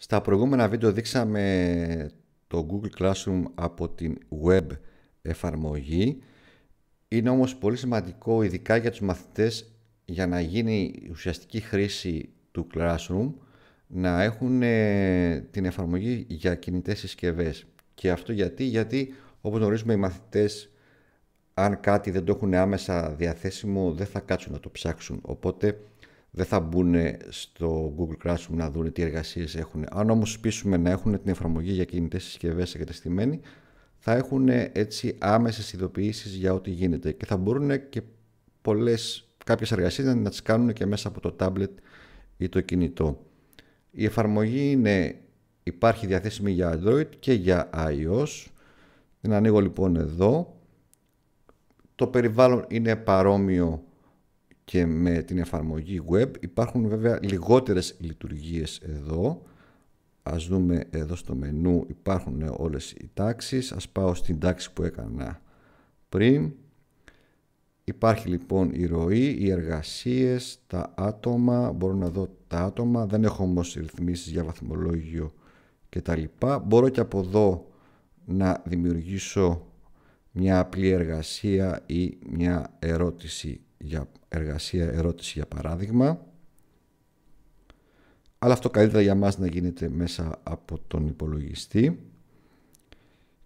Στα προηγούμενα βίντεο δείξαμε το Google Classroom από την web εφαρμογή. Είναι όμως πολύ σημαντικό ειδικά για τους μαθητές για να γίνει ουσιαστική χρήση του Classroom να έχουν ε, την εφαρμογή για κινητές συσκευές. Και αυτό γιατί, γιατί όπως γνωρίζουμε οι μαθητές αν κάτι δεν το έχουν άμεσα διαθέσιμο δεν θα κάτσουν να το ψάξουν. Οπότε δεν θα μπουν στο Google Classroom να δουν τι εργασίες έχουν. Αν όμως πείσουμε να έχουν την εφαρμογή για κινητές συσκευές εγκαταστημένοι, θα έχουν έτσι άμεσες ειδοποιήσεις για ό,τι γίνεται και θα μπορούν και πολλές, κάποιες εργασίες να, τι τις κάνουν και μέσα από το tablet ή το κινητό. Η εφαρμογή είναι, υπάρχει διαθέσιμη για Android και για iOS. Την ανοίγω λοιπόν εδώ. Το περιβάλλον είναι παρόμοιο και με την εφαρμογή web. Υπάρχουν βέβαια λιγότερες λειτουργίες εδώ. Ας δούμε εδώ στο μενού υπάρχουν όλες οι τάξεις. Ας πάω στην τάξη που έκανα πριν. Υπάρχει λοιπόν η ροή, οι εργασίες, τα άτομα. Μπορώ να δω τα άτομα. Δεν έχω όμως ρυθμίσεις για βαθμολόγιο κτλ. Μπορώ και από εδώ να δημιουργήσω μια απλή εργασία ή μια ερώτηση για εργασία ερώτηση για παράδειγμα. Αλλά αυτό καλύτερα για μας να γίνεται μέσα από τον υπολογιστή.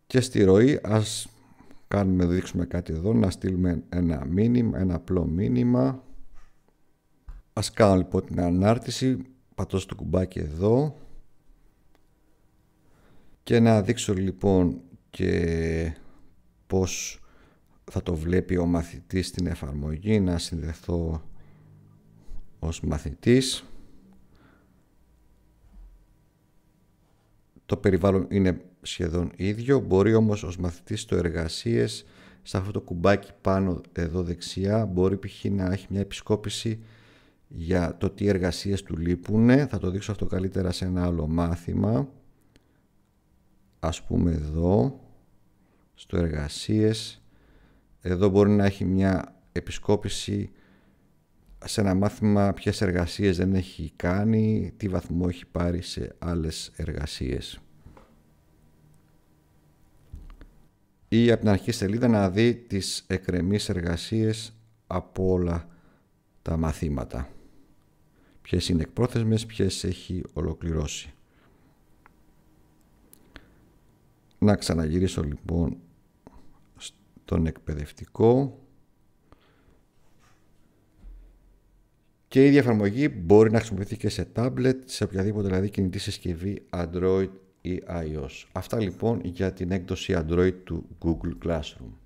Και στη ροή ας κάνουμε, δείξουμε κάτι εδώ, να στείλουμε ένα μήνυμα, ένα απλό μήνυμα. Ας κάνω λοιπόν την ανάρτηση, πατώ στο κουμπάκι εδώ και να δείξω λοιπόν και πώς θα το βλέπει ο μαθητής στην εφαρμογή να συνδεθώ ως μαθητής το περιβάλλον είναι σχεδόν ίδιο μπορεί όμως ως μαθητής στο εργασίες σε αυτό το κουμπάκι πάνω εδώ δεξιά μπορεί π.χ. να έχει μια επισκόπηση για το τι εργασίες του λείπουν θα το δείξω αυτό καλύτερα σε ένα άλλο μάθημα ας πούμε εδώ στο εργασίες εδώ μπορεί να έχει μια επισκόπηση σε ένα μάθημα ποιες εργασίες δεν έχει κάνει, τι βαθμό έχει πάρει σε άλλες εργασίες. Ή από την αρχή σελίδα να δει τις εκρεμείς εργασίες από όλα τα μαθήματα. Ποιες είναι εκπρόθεσμες, ποιες έχει ολοκληρώσει. Να ξαναγυρίσω λοιπόν τον εκπαιδευτικό και η ίδια εφαρμογή μπορεί να χρησιμοποιηθεί και σε tablet, σε οποιαδήποτε δηλαδή κινητή συσκευή Android ή iOS. Αυτά λοιπόν για την έκδοση Android του Google Classroom.